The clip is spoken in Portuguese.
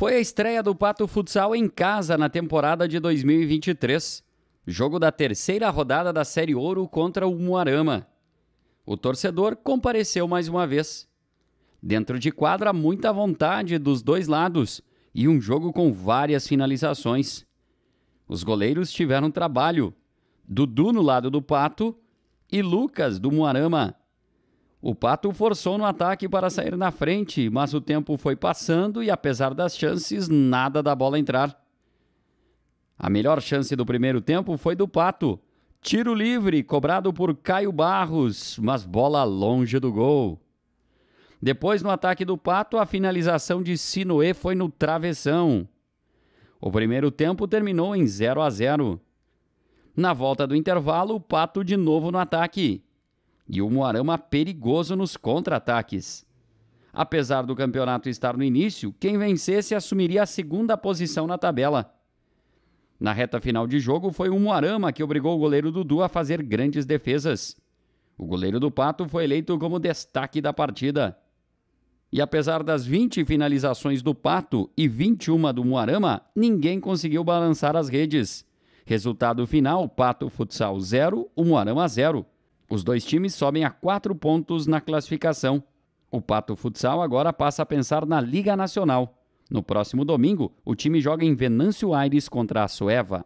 Foi a estreia do Pato Futsal em casa na temporada de 2023, jogo da terceira rodada da Série Ouro contra o Moarama. O torcedor compareceu mais uma vez. Dentro de quadra, muita vontade dos dois lados e um jogo com várias finalizações. Os goleiros tiveram trabalho. Dudu no lado do Pato e Lucas do Moarama o Pato forçou no ataque para sair na frente, mas o tempo foi passando e, apesar das chances, nada da bola entrar. A melhor chance do primeiro tempo foi do Pato. Tiro livre cobrado por Caio Barros, mas bola longe do gol. Depois, no ataque do Pato, a finalização de Sinoé foi no travessão. O primeiro tempo terminou em 0 a 0. Na volta do intervalo, o Pato de novo no ataque e o Moarama perigoso nos contra-ataques. Apesar do campeonato estar no início, quem vencesse assumiria a segunda posição na tabela. Na reta final de jogo, foi o Moarama que obrigou o goleiro Dudu a fazer grandes defesas. O goleiro do Pato foi eleito como destaque da partida. E apesar das 20 finalizações do Pato e 21 do Moarama, ninguém conseguiu balançar as redes. Resultado final: Pato Futsal 0, Moarama 0. Os dois times sobem a quatro pontos na classificação. O Pato Futsal agora passa a pensar na Liga Nacional. No próximo domingo, o time joga em Venâncio Aires contra a Sueva.